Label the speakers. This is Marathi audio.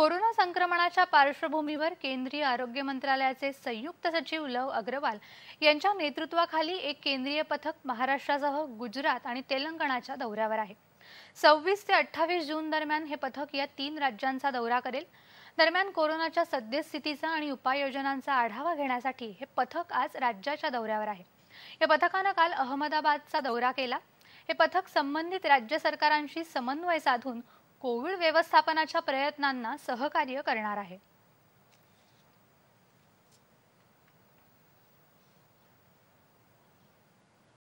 Speaker 1: कोरोना संक्रमणाच्या पार्श्वभूमीवर केंद्रीय आरोग्य मंत्रालयाचे संयुक्त सचिव लव अग्रवाल यांच्या नेतृत्वाखाली एक केंद्रीय पथक महाराष्ट्रासह गुजरात आणि तेलंगणाच्या दौऱ्यावर आहे सव्वीस ते अठ्ठावीस जून दरम्यान हे पथक या तीन राज्यांचा दौरा करेल दरम्यान कोरोनाच्या सद्यस्थितीचा आणि उपाययोजनांचा आढावा घेण्यासाठी हे पथक आज राज्याच्या दौऱ्यावर आहे या पथकानं काल अहमदाबादचा दौरा केला हे पथक संबंधित राज्य सरकारांशी समन्वय साधून कोविड व्यवस्थापनाच्या प्रयत्नांना सहकार्य करणार आहे